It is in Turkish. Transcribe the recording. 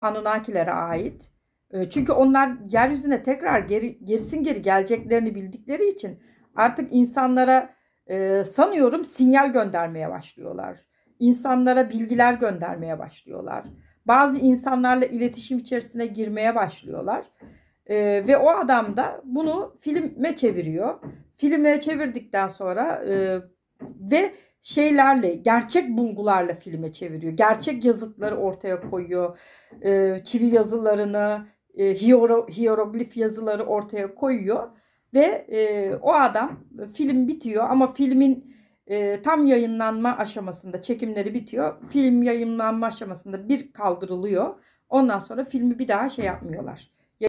Anunnakilere ait. Ee, çünkü onlar yeryüzüne tekrar geri, gerisin geri geleceklerini bildikleri için artık insanlara e, sanıyorum sinyal göndermeye başlıyorlar. İnsanlara bilgiler göndermeye başlıyorlar. Bazı insanlarla iletişim içerisine girmeye başlıyorlar. E, ve o adam da bunu filme çeviriyor. Filme çevirdikten sonra e, ve şeylerle, gerçek bulgularla filme çeviriyor. Gerçek yazıtları ortaya koyuyor. E, çivi yazılarını, e, hiyero, hiyeroglif yazıları ortaya koyuyor. Ve e, o adam film bitiyor ama filmin e, tam yayınlanma aşamasında çekimleri bitiyor. Film yayınlanma aşamasında bir kaldırılıyor. Ondan sonra filmi bir daha şey yapmıyorlar.